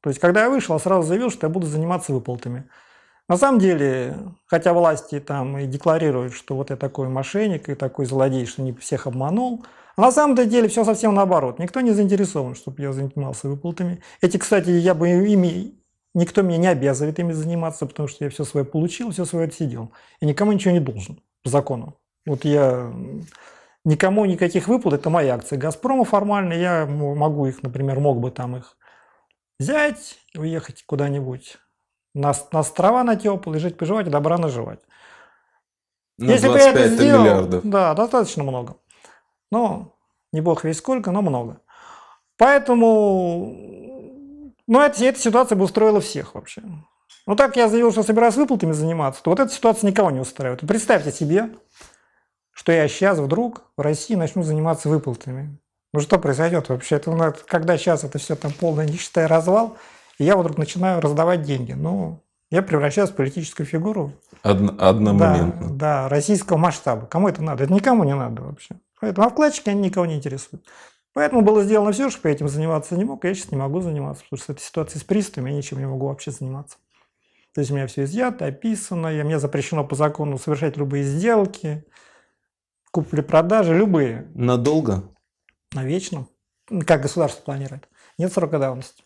То есть, когда я вышел, я сразу заявил, что я буду заниматься выплатами. На самом деле, хотя власти там и декларируют, что вот я такой мошенник и такой злодей, что не всех обманул, а на самом-то деле все совсем наоборот. Никто не заинтересован, чтобы я занимался выплатами. Эти, кстати, я бы ими никто меня не обязывает ими заниматься, потому что я все свое получил, все свое отсидел. И никому ничего не должен по закону. Вот я никому никаких выплат, это мои акции Газпрома формально, я могу их, например, мог бы там их взять, уехать куда-нибудь на, на острова на теплые, жить, поживать и добра наживать. На Если бы я это сделал, миллиардов. да, достаточно много. Ну, не бог весь сколько, но много. Поэтому, ну, это, эта ситуация бы устроила всех вообще. Ну, так я заявил, что собираюсь выплатами заниматься, то вот эта ситуация никого не устраивает. Представьте себе, что я сейчас вдруг в России начну заниматься выплатами ну что произойдет вообще? Это, когда сейчас это все там полная нищета и развал, и я вдруг начинаю раздавать деньги. Ну, я превращаюсь в политическую фигуру. Одно, одномоментно. Да, да, российского масштаба. Кому это надо? Это никому не надо вообще. Поэтому а вкладчики, они никого не интересуют. Поэтому было сделано все, чтобы я этим заниматься не мог, я сейчас не могу заниматься, потому что эта ситуация с приставами, я ничем не могу вообще заниматься. То есть у меня все изъято, описано, и мне запрещено по закону совершать любые сделки, купли-продажи, любые. Надолго? на вечном, как государство планирует, нет срока давности.